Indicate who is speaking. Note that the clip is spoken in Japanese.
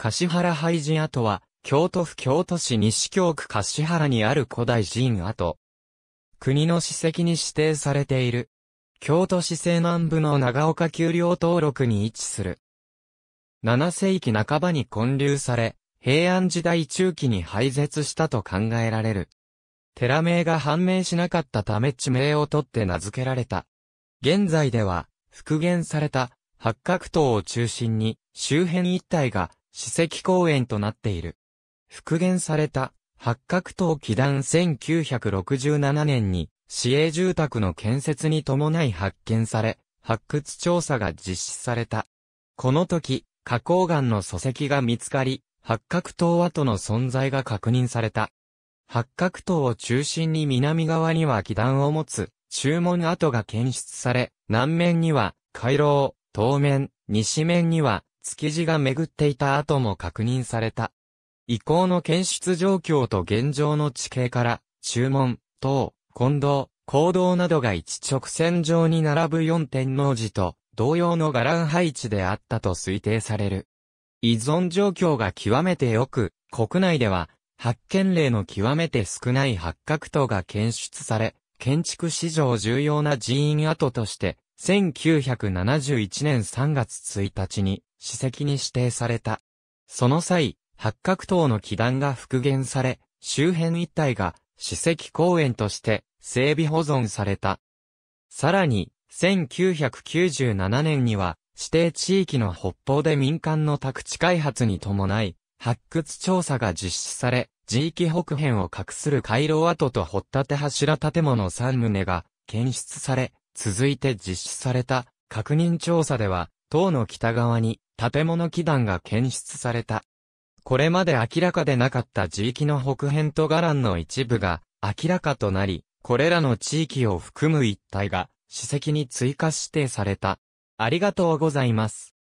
Speaker 1: 柏原廃寺跡は、京都府京都市西京区柏原にある古代寺院跡。国の史跡に指定されている。京都市西南部の長岡丘陵登録に位置する。7世紀半ばに建立され、平安時代中期に廃絶したと考えられる。寺名が判明しなかったため地名を取って名付けられた。現在では、復元された八角塔を中心に、周辺一帯が史跡公園となっている。復元された、八角塔基壇1967年に、市営住宅の建設に伴い発見され、発掘調査が実施された。この時、花崗岩の礎石が見つかり、八角塔跡の存在が確認された。八角塔を中心に南側には基願を持つ、注文跡が検出され、南面には、回廊、東面、西面には、築地が巡っていた跡も確認された。遺構の検出状況と現状の地形から、注文、等、混同、行動などが一直線上に並ぶ四天王寺と同様の伽藍配置であったと推定される。依存状況が極めて良く、国内では発見例の極めて少ない八角塔が検出され、建築史上重要な寺院跡として、1971年3月1日に史跡に指定された。その際、八角塔の基壇が復元され、周辺一帯が史跡公園として整備保存された。さらに、1997年には、指定地域の北方で民間の宅地開発に伴い、発掘調査が実施され、地域北辺を隠する回廊跡と掘立柱建物3棟が検出され、続いて実施された確認調査では、塔の北側に建物基壇が検出された。これまで明らかでなかった地域の北辺と伽藍の一部が明らかとなり、これらの地域を含む一帯が史跡に追加指定された。ありがとうございます。